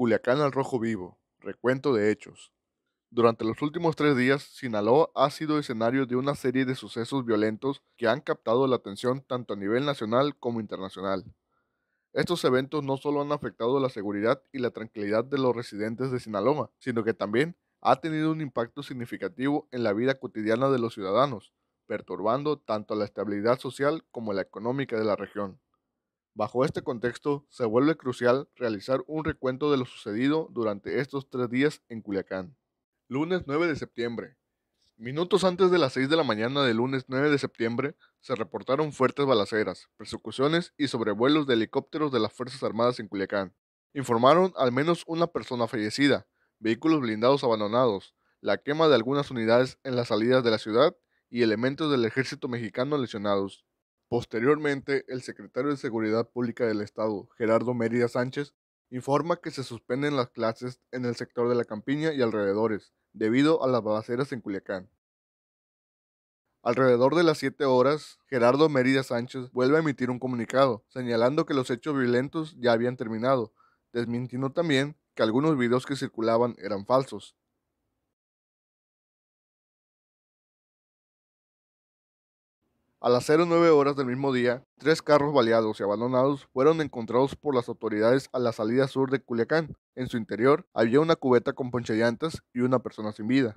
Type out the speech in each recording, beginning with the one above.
Culiacán al rojo vivo. Recuento de hechos. Durante los últimos tres días, Sinaloa ha sido escenario de una serie de sucesos violentos que han captado la atención tanto a nivel nacional como internacional. Estos eventos no solo han afectado la seguridad y la tranquilidad de los residentes de Sinaloa, sino que también ha tenido un impacto significativo en la vida cotidiana de los ciudadanos, perturbando tanto la estabilidad social como la económica de la región. Bajo este contexto, se vuelve crucial realizar un recuento de lo sucedido durante estos tres días en Culiacán. Lunes 9 de septiembre. Minutos antes de las 6 de la mañana del lunes 9 de septiembre, se reportaron fuertes balaceras, persecuciones y sobrevuelos de helicópteros de las Fuerzas Armadas en Culiacán. Informaron al menos una persona fallecida, vehículos blindados abandonados, la quema de algunas unidades en las salidas de la ciudad y elementos del ejército mexicano lesionados. Posteriormente, el secretario de Seguridad Pública del Estado, Gerardo Mérida Sánchez, informa que se suspenden las clases en el sector de la campiña y alrededores, debido a las balaceras en Culiacán. Alrededor de las 7 horas, Gerardo Mérida Sánchez vuelve a emitir un comunicado, señalando que los hechos violentos ya habían terminado, desmintiendo también que algunos videos que circulaban eran falsos, A las 09 horas del mismo día, tres carros baleados y abandonados fueron encontrados por las autoridades a la salida sur de Culiacán. En su interior había una cubeta con ponchallantas y una persona sin vida.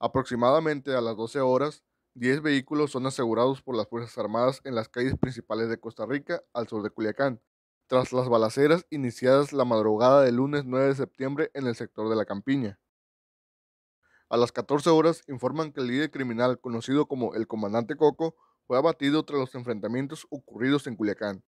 Aproximadamente a las 12 horas, 10 vehículos son asegurados por las Fuerzas Armadas en las calles principales de Costa Rica al sur de Culiacán, tras las balaceras iniciadas la madrugada del lunes 9 de septiembre en el sector de la campiña. A las 14 horas informan que el líder criminal conocido como el comandante Coco fue abatido tras los enfrentamientos ocurridos en Culiacán.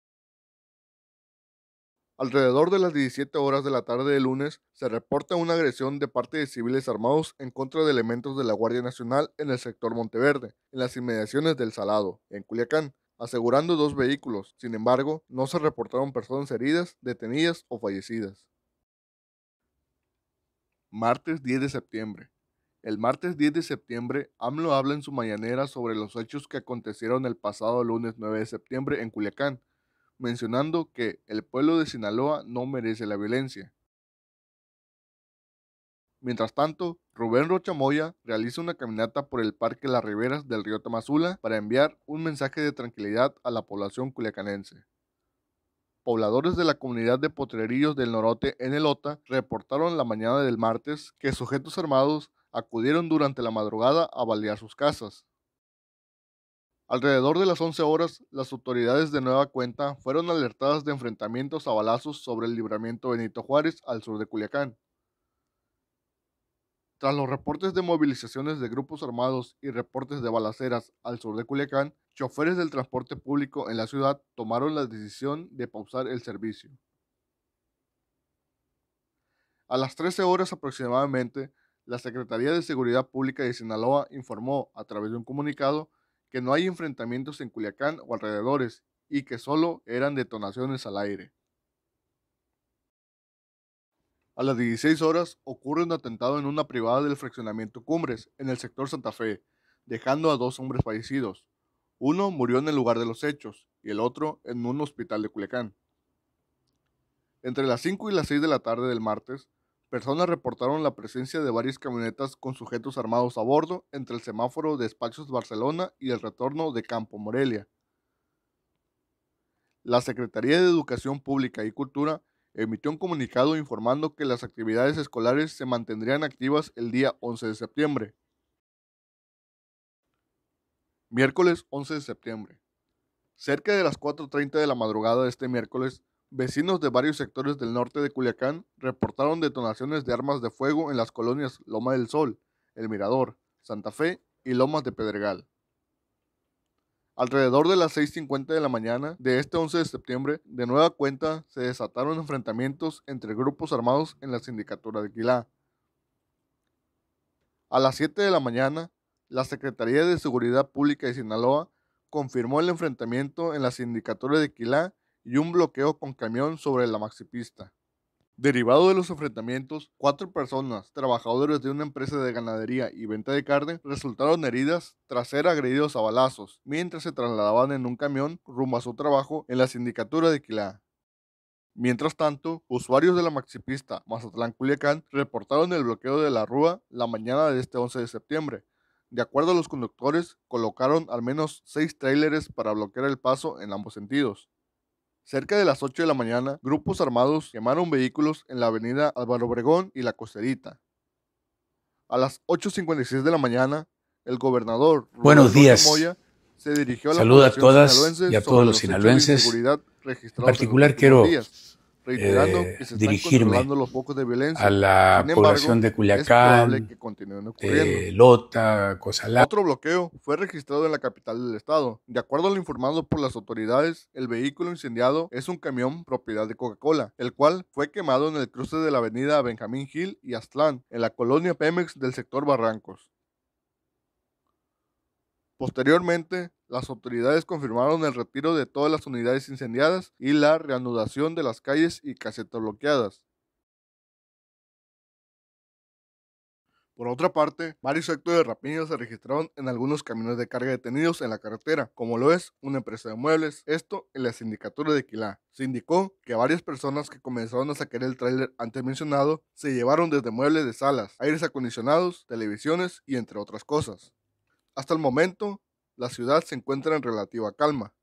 Alrededor de las 17 horas de la tarde de lunes, se reporta una agresión de parte de civiles armados en contra de elementos de la Guardia Nacional en el sector Monteverde, en las inmediaciones del Salado, en Culiacán, asegurando dos vehículos. Sin embargo, no se reportaron personas heridas, detenidas o fallecidas. Martes 10 de septiembre. El martes 10 de septiembre, AMLO habla en su mañanera sobre los hechos que acontecieron el pasado lunes 9 de septiembre en Culiacán, mencionando que el pueblo de Sinaloa no merece la violencia. Mientras tanto, Rubén Rocha Moya realiza una caminata por el Parque Las Riberas del río Tamazula para enviar un mensaje de tranquilidad a la población culiacanense. Pobladores de la comunidad de Potrerillos del Norote en Elota reportaron la mañana del martes que sujetos armados acudieron durante la madrugada a balear sus casas. Alrededor de las 11 horas, las autoridades de nueva cuenta fueron alertadas de enfrentamientos a balazos sobre el libramiento Benito Juárez al sur de Culiacán. Tras los reportes de movilizaciones de grupos armados y reportes de balaceras al sur de Culiacán, choferes del transporte público en la ciudad tomaron la decisión de pausar el servicio. A las 13 horas aproximadamente, la Secretaría de Seguridad Pública de Sinaloa informó a través de un comunicado que no hay enfrentamientos en Culiacán o alrededores y que solo eran detonaciones al aire. A las 16 horas ocurre un atentado en una privada del fraccionamiento Cumbres, en el sector Santa Fe, dejando a dos hombres fallecidos. Uno murió en el lugar de los hechos y el otro en un hospital de Culiacán. Entre las 5 y las 6 de la tarde del martes, personas reportaron la presencia de varias camionetas con sujetos armados a bordo entre el semáforo de Espacios Barcelona y el retorno de Campo Morelia. La Secretaría de Educación Pública y Cultura emitió un comunicado informando que las actividades escolares se mantendrían activas el día 11 de septiembre. Miércoles 11 de septiembre. Cerca de las 4.30 de la madrugada de este miércoles, Vecinos de varios sectores del norte de Culiacán reportaron detonaciones de armas de fuego en las colonias Loma del Sol, El Mirador, Santa Fe y Lomas de Pedregal. Alrededor de las 6.50 de la mañana de este 11 de septiembre, de nueva cuenta se desataron enfrentamientos entre grupos armados en la sindicatura de Quilá. A las 7 de la mañana, la Secretaría de Seguridad Pública de Sinaloa confirmó el enfrentamiento en la sindicatura de Quilá y un bloqueo con camión sobre la maxipista. Derivado de los enfrentamientos, cuatro personas, trabajadores de una empresa de ganadería y venta de carne, resultaron heridas tras ser agredidos a balazos mientras se trasladaban en un camión rumbo a su trabajo en la sindicatura de Quilá. Mientras tanto, usuarios de la maxipista Mazatlán-Culiacán reportaron el bloqueo de la Rúa la mañana de este 11 de septiembre. De acuerdo a los conductores, colocaron al menos seis tráileres para bloquear el paso en ambos sentidos. Cerca de las 8 de la mañana, grupos armados quemaron vehículos en la avenida Álvaro Obregón y La Costerita. A las 8.56 de la mañana, el gobernador Buenos días. se dirigió a la Saluda a todas y a todos los, sinaloenses. En particular quiero reiterando eh, que se los focos de violencia. a la población de Culiacán, que eh, Lota, Otro bloqueo fue registrado en la capital del estado. De acuerdo a lo informado por las autoridades, el vehículo incendiado es un camión propiedad de Coca-Cola, el cual fue quemado en el cruce de la avenida Benjamín Gil y Aztlán, en la colonia Pemex del sector Barrancos. Posteriormente, las autoridades confirmaron el retiro de todas las unidades incendiadas y la reanudación de las calles y casetas bloqueadas. Por otra parte, varios actos de rapiña se registraron en algunos camiones de carga detenidos en la carretera, como lo es una empresa de muebles, esto en la sindicatura de Quilá. Se indicó que varias personas que comenzaron a saquear el tráiler antes mencionado se llevaron desde muebles de salas, aires acondicionados, televisiones y entre otras cosas. Hasta el momento, la ciudad se encuentra en relativa calma,